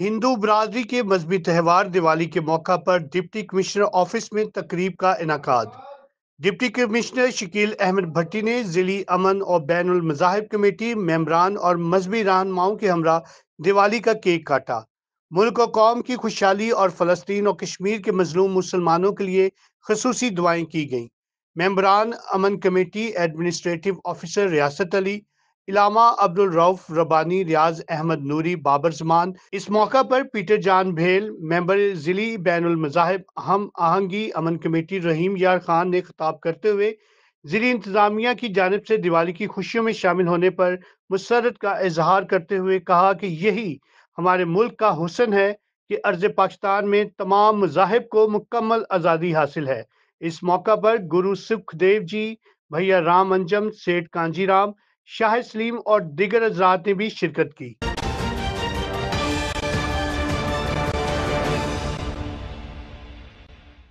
हिंदू बरदरी के मजहबी त्यौहार दिवाली के मौका पर डिप्टी कमिश्नर ऑफिस में तकरीब का इनका डिप्टी कमिश्नर शकील अहमद भट्टी ने जिली अमन और बैन मजाहब कमेटी मेम्बरान और मजहबी रहनमाओं के हमरा दिवाली का केक काटा मुल्क और कौम की खुशहाली और फलस्तीन और कश्मीर के मजलूम मुसलमानों के लिए खसूस दुआएं की गईं मेम्बरान अमन committee administrative officer Riyasat Ali इलामा Abdul Rauf रबानी रियाज अहमद नूरी बाबर जमान इस मौका पर पीटर जान भेल मेंबर जिली बैन मजाहब हम आहंगी अमन कमेटी रहीम यार खान ने खिताब करते हुए जिली इंतजामिया की जानब से दिवाली की खुशियों में शामिल होने पर मुसरत का इजहार करते हुए कहा कि यही हमारे मुल्क का हुसन है कि अर्ज पाकिस्तान में तमाम मजाहब को मुकम्मल आज़ादी हासिल है इस मौका पर गुरु सुखदेव जी भैया राम अंजम सेठ कांजीराम शाह सलीम और दिगर हजरात ने भी शिरकत की